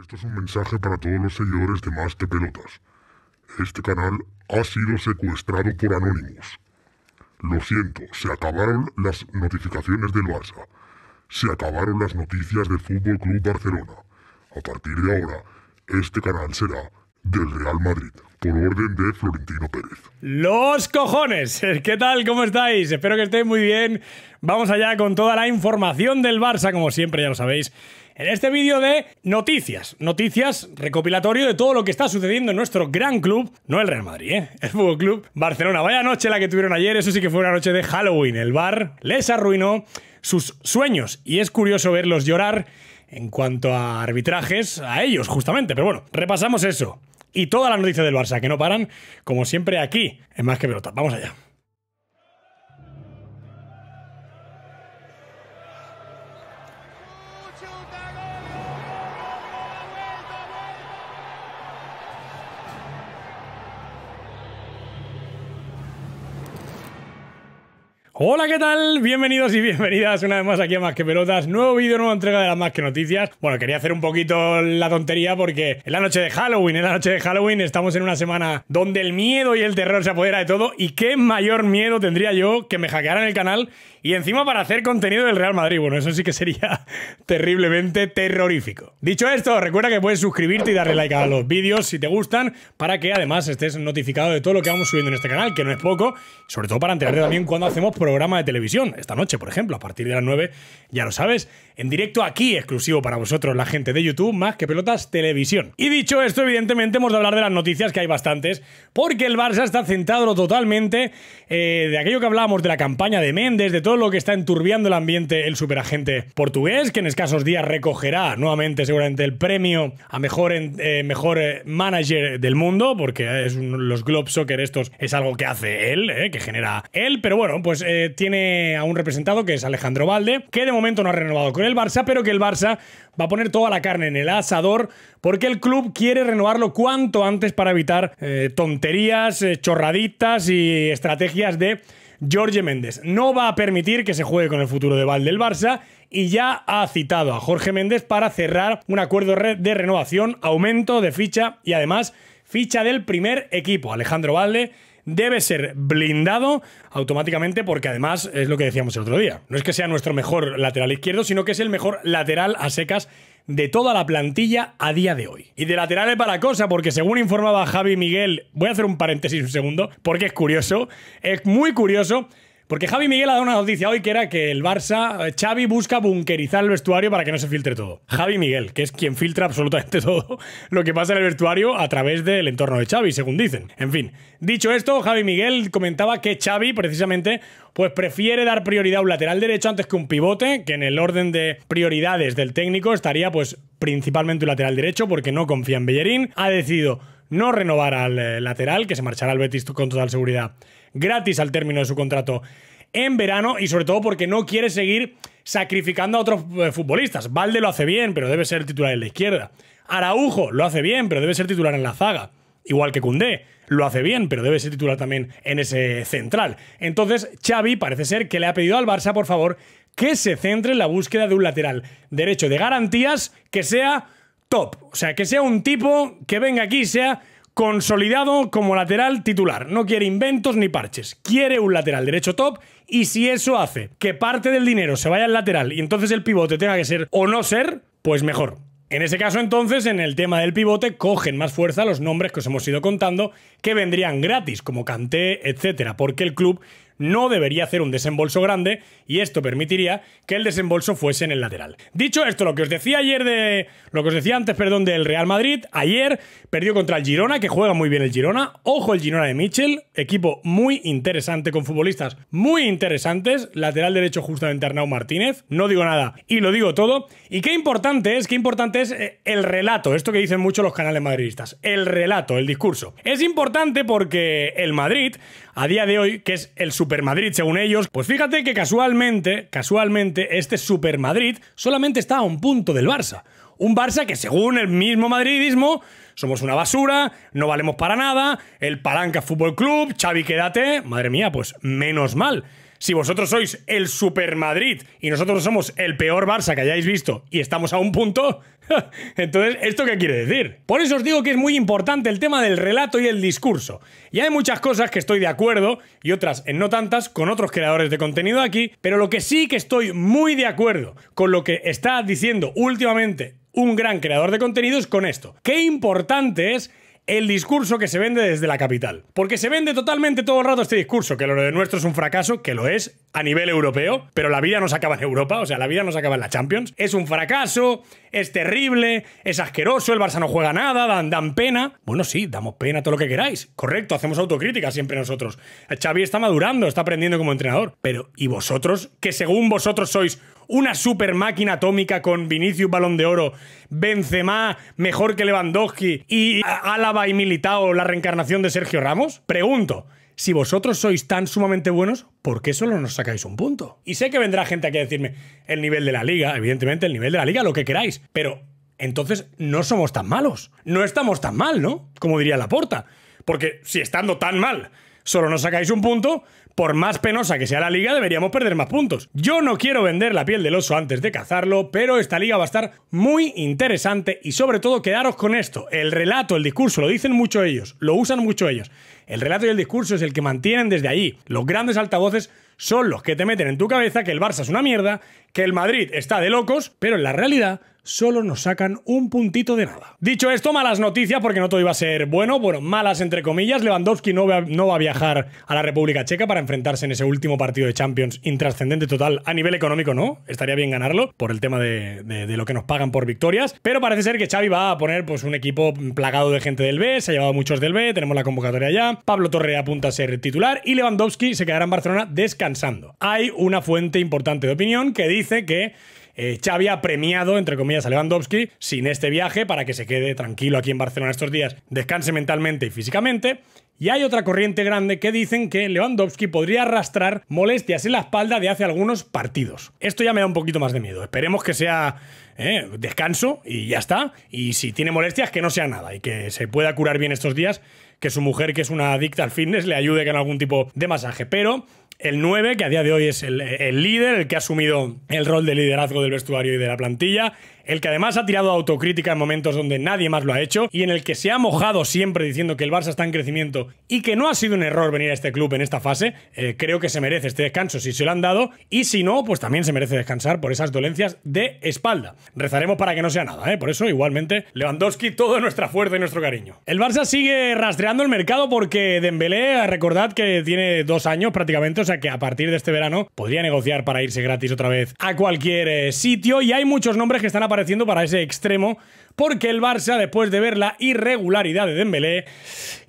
Esto es un mensaje para todos los seguidores de Más de Pelotas. Este canal ha sido secuestrado por anónimos. Lo siento, se acabaron las notificaciones del Barça. Se acabaron las noticias del Fútbol Club Barcelona. A partir de ahora, este canal será del Real Madrid, por orden de Florentino Pérez. Los cojones, ¿qué tal? ¿Cómo estáis? Espero que estéis muy bien. Vamos allá con toda la información del Barça, como siempre ya lo sabéis. En este vídeo de noticias, noticias recopilatorio de todo lo que está sucediendo en nuestro gran club, no el Real Madrid, ¿eh? el Fútbol Club Barcelona. Vaya noche la que tuvieron ayer, eso sí que fue una noche de Halloween. El bar les arruinó sus sueños y es curioso verlos llorar en cuanto a arbitrajes a ellos, justamente. Pero bueno, repasamos eso. Y todas las noticias del Barça, que no paran, como siempre aquí, en Más que Pelota. Vamos allá. Hola, ¿qué tal? Bienvenidos y bienvenidas una vez más aquí a Más que Pelotas. Nuevo vídeo, nueva entrega de las Más que Noticias. Bueno, quería hacer un poquito la tontería porque en la noche de Halloween, en la noche de Halloween estamos en una semana donde el miedo y el terror se apodera de todo. ¿Y qué mayor miedo tendría yo que me hackearan el canal y encima para hacer contenido del Real Madrid? Bueno, eso sí que sería terriblemente terrorífico. Dicho esto, recuerda que puedes suscribirte y darle like a los vídeos si te gustan para que además estés notificado de todo lo que vamos subiendo en este canal, que no es poco, sobre todo para enterarte también cuando hacemos programa de televisión, esta noche, por ejemplo, a partir de las 9, ya lo sabes, en directo aquí, exclusivo para vosotros, la gente de YouTube, más que pelotas televisión. Y dicho esto, evidentemente hemos de hablar de las noticias, que hay bastantes, porque el Barça está centrado totalmente eh, de aquello que hablábamos de la campaña de Méndez, de todo lo que está enturbiando el ambiente el superagente portugués, que en escasos días recogerá nuevamente seguramente el premio a mejor, eh, mejor eh, manager del mundo, porque es los Globe Soccer estos es algo que hace él, que genera él, pero bueno, pues tiene a un representado que es Alejandro Valde, que de momento no ha renovado con el Barça, pero que el Barça va a poner toda la carne en el asador porque el club quiere renovarlo cuanto antes para evitar eh, tonterías, eh, chorraditas y estrategias de Jorge Méndez. No va a permitir que se juegue con el futuro de Val del Barça y ya ha citado a Jorge Méndez para cerrar un acuerdo de renovación, aumento de ficha y además ficha del primer equipo. Alejandro Valde debe ser blindado automáticamente porque además es lo que decíamos el otro día. No es que sea nuestro mejor lateral izquierdo, sino que es el mejor lateral a secas de toda la plantilla a día de hoy. Y de laterales para cosa, porque según informaba Javi Miguel, voy a hacer un paréntesis un segundo, porque es curioso, es muy curioso porque Javi Miguel ha dado una noticia hoy que era que el Barça, eh, Xavi busca bunkerizar el vestuario para que no se filtre todo. Javi Miguel, que es quien filtra absolutamente todo lo que pasa en el vestuario a través del entorno de Xavi, según dicen. En fin, dicho esto, Javi Miguel comentaba que Xavi precisamente pues prefiere dar prioridad a un lateral derecho antes que un pivote, que en el orden de prioridades del técnico estaría pues principalmente un lateral derecho porque no confía en Bellerín. Ha decidido no renovar al eh, lateral, que se marchará al Betis con total seguridad gratis al término de su contrato en verano y sobre todo porque no quiere seguir sacrificando a otros eh, futbolistas. Valde lo hace bien, pero debe ser titular en la izquierda. Araujo lo hace bien, pero debe ser titular en la zaga. Igual que Cundé, lo hace bien, pero debe ser titular también en ese central. Entonces, Xavi parece ser que le ha pedido al Barça, por favor, que se centre en la búsqueda de un lateral derecho de garantías que sea top. O sea, que sea un tipo que venga aquí sea consolidado como lateral titular. No quiere inventos ni parches. Quiere un lateral derecho top y si eso hace que parte del dinero se vaya al lateral y entonces el pivote tenga que ser o no ser, pues mejor. En ese caso, entonces, en el tema del pivote, cogen más fuerza los nombres que os hemos ido contando que vendrían gratis, como Canté, etcétera, porque el club no debería hacer un desembolso grande y esto permitiría que el desembolso fuese en el lateral. Dicho esto, lo que os decía ayer de lo que os decía antes, perdón, del Real Madrid, ayer perdió contra el Girona, que juega muy bien el Girona. Ojo el Girona de Mitchell, equipo muy interesante con futbolistas muy interesantes, lateral derecho justamente Arnau Martínez, no digo nada y lo digo todo. Y qué importante es, qué importante es eh, el relato, esto que dicen mucho los canales madridistas, el relato, el discurso. Es importante porque el Madrid a día de hoy, que es el Super Madrid, según ellos. Pues fíjate que casualmente, casualmente, este Super Madrid solamente está a un punto del Barça. Un Barça que, según el mismo madridismo, somos una basura, no valemos para nada, el Palanca Fútbol Club, Xavi, quédate. Madre mía, pues menos mal si vosotros sois el Super Madrid y nosotros somos el peor Barça que hayáis visto y estamos a un punto, entonces, ¿esto qué quiere decir? Por eso os digo que es muy importante el tema del relato y el discurso. Y hay muchas cosas que estoy de acuerdo y otras en no tantas con otros creadores de contenido aquí, pero lo que sí que estoy muy de acuerdo con lo que está diciendo últimamente un gran creador de contenidos con esto. Qué importante es el discurso que se vende desde la capital. Porque se vende totalmente todo el rato este discurso, que lo de nuestro es un fracaso, que lo es a nivel europeo, pero la vida no se acaba en Europa, o sea, la vida no se acaba en la Champions. Es un fracaso, es terrible, es asqueroso, el Barça no juega nada, dan, dan pena. Bueno, sí, damos pena todo lo que queráis. Correcto, hacemos autocrítica siempre nosotros. Xavi está madurando, está aprendiendo como entrenador. Pero, ¿y vosotros? Que según vosotros sois una super máquina atómica con Vinicius Balón de Oro, Benzema mejor que Lewandowski y Álava y Militao la reencarnación de Sergio Ramos? Pregunto. Si vosotros sois tan sumamente buenos, ¿por qué solo nos sacáis un punto? Y sé que vendrá gente aquí a decirme el nivel de la liga, evidentemente el nivel de la liga, lo que queráis, pero entonces no somos tan malos. No estamos tan mal, ¿no? Como diría Laporta. Porque si estando tan mal solo nos sacáis un punto, por más penosa que sea la liga, deberíamos perder más puntos. Yo no quiero vender la piel del oso antes de cazarlo, pero esta liga va a estar muy interesante y sobre todo quedaros con esto. El relato, el discurso, lo dicen mucho ellos, lo usan mucho ellos. El relato y el discurso es el que mantienen desde allí. Los grandes altavoces son los que te meten en tu cabeza que el Barça es una mierda, que el Madrid está de locos, pero en la realidad solo nos sacan un puntito de nada. Dicho esto, malas noticias porque no todo iba a ser bueno, bueno, malas entre comillas. Lewandowski no va, a viajar a la República Checa para enfrentarse en ese último partido de Champions intrascendente total a nivel económico, ¿no? Estaría bien ganarlo por el tema de, lo que nos pagan por victorias, pero parece ser que Xavi va a poner pues un equipo plagado de gente del B, se ha llevado muchos del B, tenemos la convocatoria ya, Pablo Torre apunta a ser titular y Lewandowski se quedará en Barcelona descansando. Hay una fuente importante de opinión que dice que eh, Xavi ha premiado, entre comillas, a Lewandowski sin este viaje para que se quede tranquilo aquí en Barcelona estos días, descanse mentalmente y físicamente. Y hay otra corriente grande que dicen que Lewandowski podría arrastrar molestias en la espalda de hace algunos partidos. Esto ya me da un poquito más de miedo. Esperemos que sea eh, descanso y ya está. Y si tiene molestias, que no sea nada y que se pueda curar bien estos días, que su mujer, que es una adicta al fitness, le ayude con algún tipo de masaje. Pero el 9, que a día de hoy es el, el líder, el que ha asumido el rol de liderazgo del vestuario y de la plantilla, el que además ha tirado autocrítica en momentos donde nadie más lo ha hecho y en el que se ha mojado siempre diciendo que el Barça está en crecimiento y que no ha sido un error venir a este club en esta fase, eh, creo que se merece este descanso si se lo han dado y si no, pues también se merece descansar por esas dolencias de espalda. Rezaremos para que no sea nada, ¿eh? por eso igualmente Lewandowski, toda nuestra fuerza y nuestro cariño. El Barça sigue rastreando el mercado porque Dembélé, recordad que tiene dos años prácticamente, o sea que a partir de este verano podría negociar para irse gratis otra vez a cualquier eh, sitio y hay muchos nombres que están apareciendo pareciendo para ese extremo, porque el Barça, después de ver la irregularidad de Dembélé,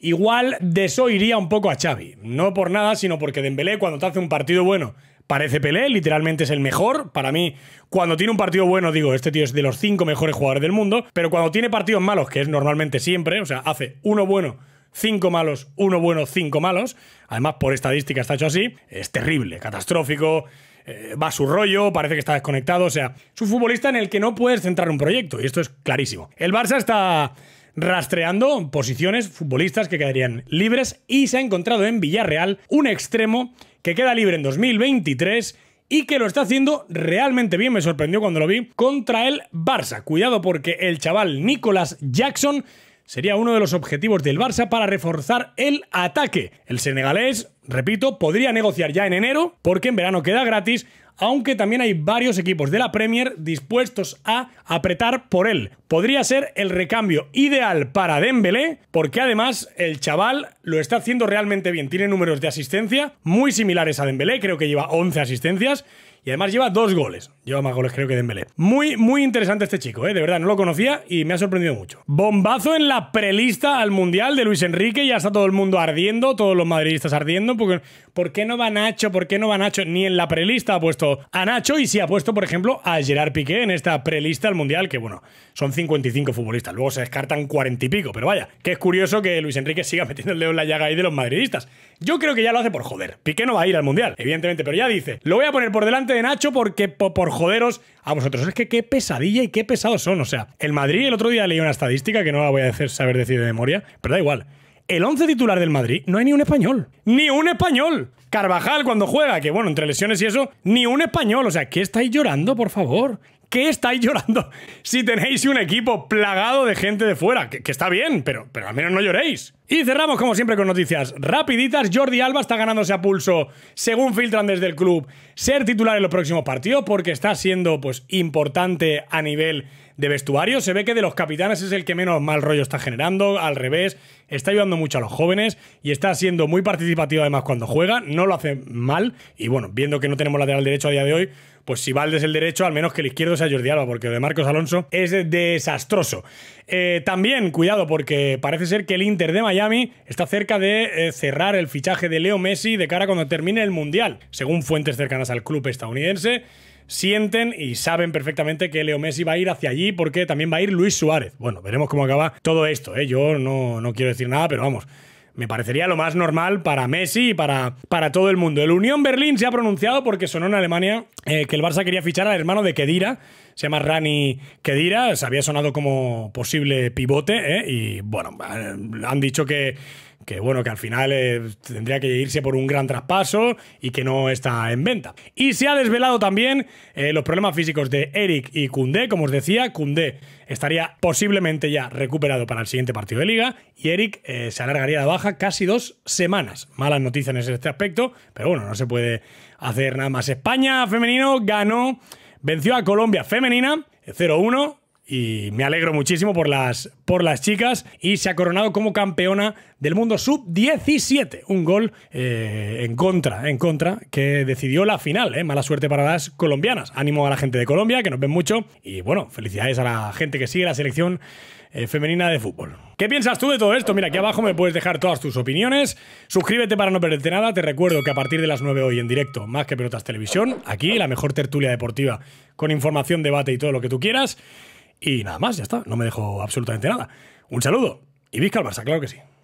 igual desoiría un poco a Xavi. No por nada, sino porque Dembélé cuando te hace un partido bueno parece Pelé, literalmente es el mejor. Para mí, cuando tiene un partido bueno, digo, este tío es de los cinco mejores jugadores del mundo, pero cuando tiene partidos malos, que es normalmente siempre, o sea, hace uno bueno, cinco malos, uno bueno, cinco malos, además por estadística está hecho así, es terrible, catastrófico, eh, va su rollo, parece que está desconectado. O sea, es un futbolista en el que no puedes centrar un proyecto, y esto es clarísimo. El Barça está rastreando posiciones, futbolistas que quedarían libres, y se ha encontrado en Villarreal un extremo que queda libre en 2023 y que lo está haciendo realmente bien. Me sorprendió cuando lo vi contra el Barça. Cuidado porque el chaval nicolás Jackson sería uno de los objetivos del Barça para reforzar el ataque. El senegalés, repito, podría negociar ya en enero porque en verano queda gratis, aunque también hay varios equipos de la Premier dispuestos a apretar por él. Podría ser el recambio ideal para Dembélé, porque además el chaval lo está haciendo realmente bien. Tiene números de asistencia muy similares a Dembélé, creo que lleva 11 asistencias y además lleva dos goles. Lleva más goles creo que Dembélé. Muy, muy interesante este chico, ¿eh? De verdad, no lo conocía y me ha sorprendido mucho. Bombazo en la prelista al Mundial de Luis Enrique. Ya está todo el mundo ardiendo, todos los madridistas ardiendo. Porque, ¿Por qué no va Nacho? ¿Por qué no va Nacho? Ni en la prelista ha puesto a Nacho y si ha puesto, por ejemplo, a Gerard Piqué en esta prelista al Mundial, que bueno, son 55 futbolistas. Luego se descartan 40 y pico. Pero vaya, que es curioso que Luis Enrique siga metiendo el dedo en la llaga ahí de los madridistas. Yo creo que ya lo hace por joder. Piqué no va a ir al Mundial, evidentemente, pero ya dice, lo voy a poner por delante de Nacho porque por, joderos a vosotros. Es que qué pesadilla y qué pesados son. O sea, el Madrid el otro día leí una estadística que no la voy a hacer saber decir de memoria, pero da igual el 11 titular del Madrid no hay ni un español. ¡Ni un español! Carvajal cuando juega, que bueno, entre lesiones y eso, ni un español. O sea, ¿qué estáis llorando, por favor? ¿Qué estáis llorando si tenéis un equipo plagado de gente de fuera? Que, está bien, pero, pero al menos no lloréis. Y cerramos como siempre con noticias rapiditas. Jordi Alba está ganándose a pulso, según filtran desde el club, ser titular en los próximos partidos porque está siendo pues, importante a nivel de vestuario. Se ve que de los capitanes es el que menos mal rollo está generando, al revés, está ayudando mucho a los jóvenes y está siendo muy participativo además cuando juega, no lo hace mal y bueno, viendo que no tenemos lateral derecho a día de hoy, pues si Valdes el derecho, al menos que el izquierdo sea Jordi Alba, porque lo de Marcos Alonso es desastroso. Eh, también, cuidado, porque parece ser que el Inter de Miami está cerca de eh, cerrar el fichaje de Leo Messi de cara cuando termine el Mundial, según fuentes cercanas al club estadounidense sienten y saben perfectamente que Leo Messi va a ir hacia allí porque también va a ir Luis Suárez. Bueno, veremos cómo acaba todo esto. ¿eh? Yo no, no quiero decir nada, pero vamos, me parecería lo más normal para Messi y para, para todo el mundo. El Unión Berlín se ha pronunciado porque sonó en Alemania eh, que el Barça quería fichar al hermano de Kedira se llama Rani Kedira, se había sonado como posible pivote, eh, y bueno, eh, han dicho que que bueno, que al final eh, tendría que irse por un gran traspaso y que no está en venta. Y se ha desvelado también eh, los problemas físicos de Eric y Kunde, como os decía, Kunde estaría posiblemente ya recuperado para el siguiente partido de liga y Eric eh, se alargaría la baja casi dos semanas. Malas noticias en este aspecto, pero bueno, no se puede hacer nada más. España femenino ganó, venció a Colombia femenina 0-1 y me alegro muchísimo por las, por las chicas y se ha coronado como campeona del mundo sub-17. Un gol eh, en contra, en contra, que decidió la final. Eh. Mala suerte para las colombianas. Ánimo a la gente de Colombia, que nos ven mucho. Y bueno, felicidades a la gente que sigue la selección eh, femenina de fútbol. ¿Qué piensas tú de todo esto? Mira, aquí abajo me puedes dejar todas tus opiniones. Suscríbete para no perderte nada. Te recuerdo que a partir de las 9 hoy en directo, más que Pelotas Televisión, aquí la mejor tertulia deportiva con información, debate y todo lo que tú quieras. Y nada más, ya está. No me dejo absolutamente nada. Un saludo y visca al Barça, claro que sí.